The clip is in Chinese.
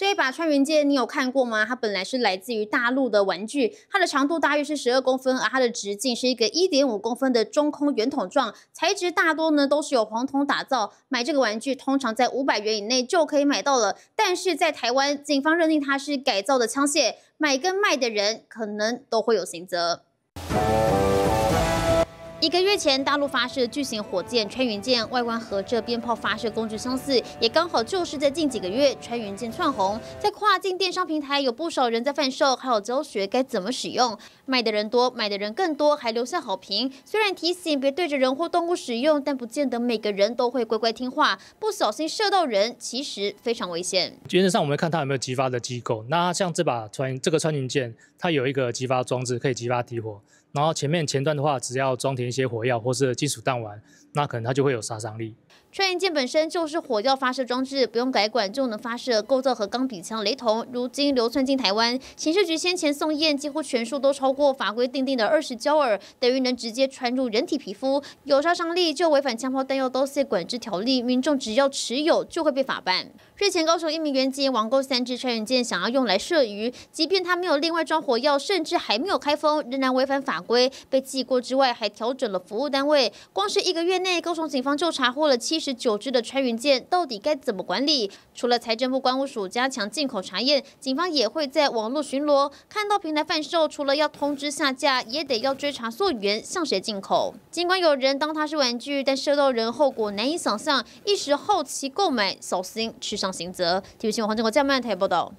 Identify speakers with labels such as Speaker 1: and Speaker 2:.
Speaker 1: 这一把穿云箭你有看过吗？它本来是来自于大陆的玩具，它的长度大约是十二公分，而它的直径是一个一点五公分的中空圆筒状，材质大多呢都是由黄铜打造。买这个玩具通常在五百元以内就可以买到了，但是在台湾警方认定它是改造的枪械，买跟卖的人可能都会有刑责。一个月前，大陆发射巨型火箭“穿云箭”，外观和这鞭炮发射工具相似，也刚好就是在近几个月“穿云箭”窜红，在跨境电商平台有不少人在贩售，还有教学该怎么使用。卖的人多，买的人更多，还留下好评。虽然提醒别对着人或动物使用，但不见得每个人都会乖乖听话，不小心射到人，其实非常危险。
Speaker 2: 原则上，我们看它有没有激发的机构。那像这把穿这个穿云箭，它有一个激发装置，可以激发点火。然后前面前段的话，只要装填一些火药或是金属弹丸，那可能它就会有杀伤力。
Speaker 1: 穿云箭本身就是火药发射装置，不用改管就能发射，构造和钢笔枪雷同。如今流窜进台湾，刑事局先前送验几乎全数都超过法规定定的二十焦耳，等于能直接穿入人体皮肤，有杀伤力就违反枪炮弹药刀械管制条例，民众只要持有就会被法办。日前高雄一名原籍网购三支穿云箭，想要用来射鱼，即便他没有另外装火药，甚至还没有开封，仍然违反法规，被记过之外，还调整了服务单位。光是一个月内，高雄警方就查获了七。十九支的穿云箭到底该怎么管理？除了财政部关务署加强进口查验，警方也会在网络巡逻，看到平台贩售，除了要通知下架，也得要追查溯源，向谁进口？尽管有人当它是玩具，但收到人后果难以想象。一时好奇购买，小心吃上刑责。体育新闻，黄俊国在慢台报道。